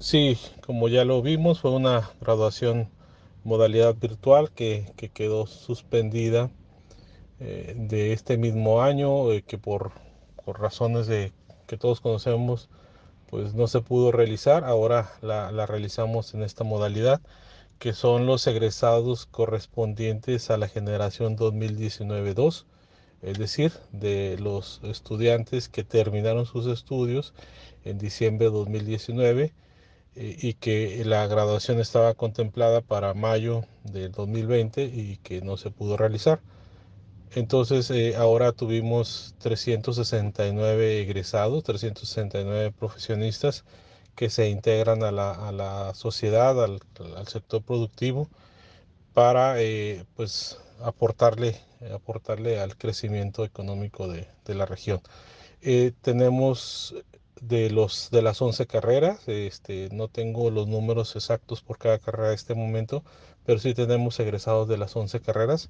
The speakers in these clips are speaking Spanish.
Sí, como ya lo vimos, fue una graduación modalidad virtual que, quedó suspendida eh, de este mismo año, eh, que por, razones que todos conocemos, pues no se pudo realizar. Ahora la realizamos en esta modalidad, que son los egresados correspondientes a la generación 2019-2 es decir, de los estudiantes que terminaron sus estudios en diciembre de 2019 eh, y que la graduación estaba contemplada para mayo del 2020 y que no se pudo realizar. Entonces eh, ahora tuvimos 369 egresados, 369 profesionistas que se integran a la, a la sociedad, al, al, sector productivo, para eh, pues aportarle, aportarle al crecimiento económico de, de la región. tenemos de, los, de las 11 carreras. Este, no tengo los números exactos por cada carrera en este momento, pero sí tenemos egresados de las 11 carreras.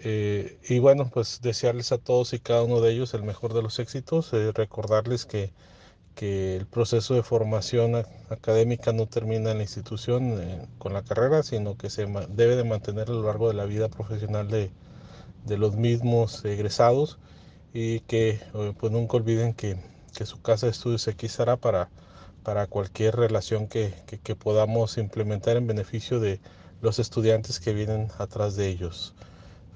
Eh, y bueno, pues desearles a todos y cada uno de ellos el mejor de los éxitos, eh, recordarles que, el proceso de formación académica no termina en la institución eh, con la carrera, sino que se debe de mantener a lo largo de la vida profesional de, de los mismos egresados y que pues nunca olviden que que su casa de estudios aquí será para, cualquier relación que, podamos implementar en beneficio de los estudiantes que vienen atrás de ellos.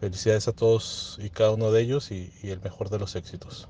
Felicidades a todos y cada uno de ellos y el mejor de los éxitos.